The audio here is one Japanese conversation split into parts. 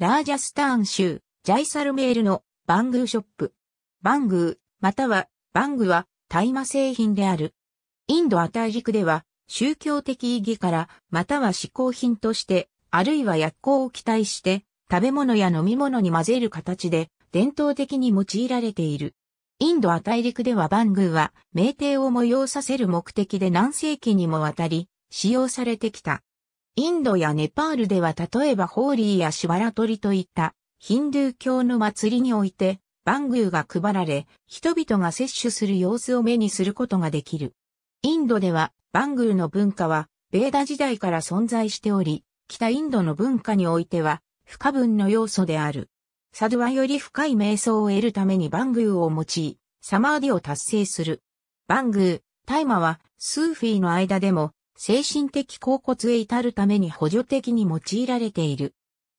ラージャスターン州、ジャイサルメールのバングーショップ。バングー、またはバングは大麻製品である。インドア大陸では宗教的意義からまたは嗜好品として、あるいは薬効を期待して食べ物や飲み物に混ぜる形で伝統的に用いられている。インドア大陸ではバングーは名帝を催させる目的で何世紀にもわたり使用されてきた。インドやネパールでは例えばホーリーやシワラトリといったヒンドゥー教の祭りにおいてバングーが配られ人々が摂取する様子を目にすることができる。インドではバングーの文化はベーダ時代から存在しており、北インドの文化においては不可分の要素である。サドゥはより深い瞑想を得るためにバングーを用い、サマーディを達成する。バングー、大麻はスーフィーの間でも精神的恍告へ至るために補助的に用いられている。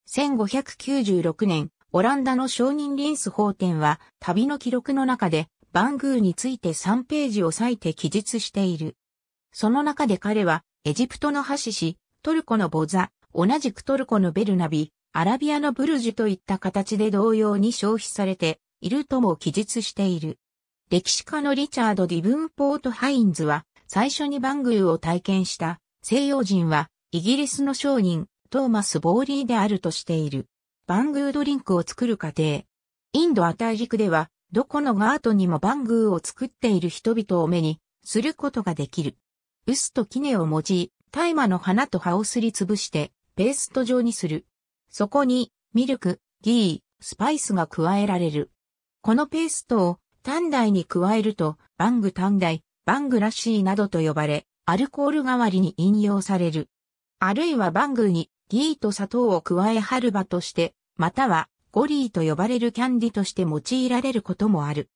1596年、オランダの商人リンス法典は、旅の記録の中で、バングーについて3ページを割いて記述している。その中で彼は、エジプトのハシシ、トルコのボザ、同じくトルコのベルナビ、アラビアのブルジュといった形で同様に消費されているとも記述している。歴史家のリチャード・ディブンポート・ハインズは、最初にバングーを体験した西洋人はイギリスの商人トーマス・ボーリーであるとしている。バングードリンクを作る過程。インドア大陸ではどこのガートにもバングーを作っている人々を目にすることができる。薄とネを用い、大麻の花と葉をすりつぶしてペースト状にする。そこにミルク、ギー、スパイスが加えられる。このペーストを短大に加えると、バング短大、バングラシーなどと呼ばれ、アルコール代わりに飲用される。あるいはバングーにギーと砂糖を加え春場として、またはゴリーと呼ばれるキャンディとして用いられることもある。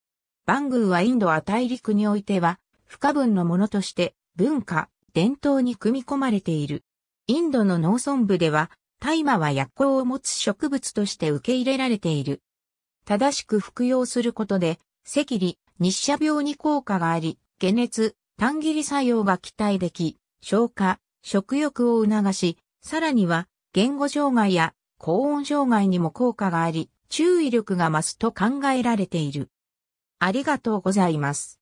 バングーはインドア大陸においては、不可分のものとして文化、伝統に組み込まれている。インドの農村部では、大麻は薬効を持つ植物として受け入れられている。正しく服用することで、赤痢、日射病に効果があり、解熱、短切り作用が期待でき、消化、食欲を促し、さらには、言語障害や高音障害にも効果があり、注意力が増すと考えられている。ありがとうございます。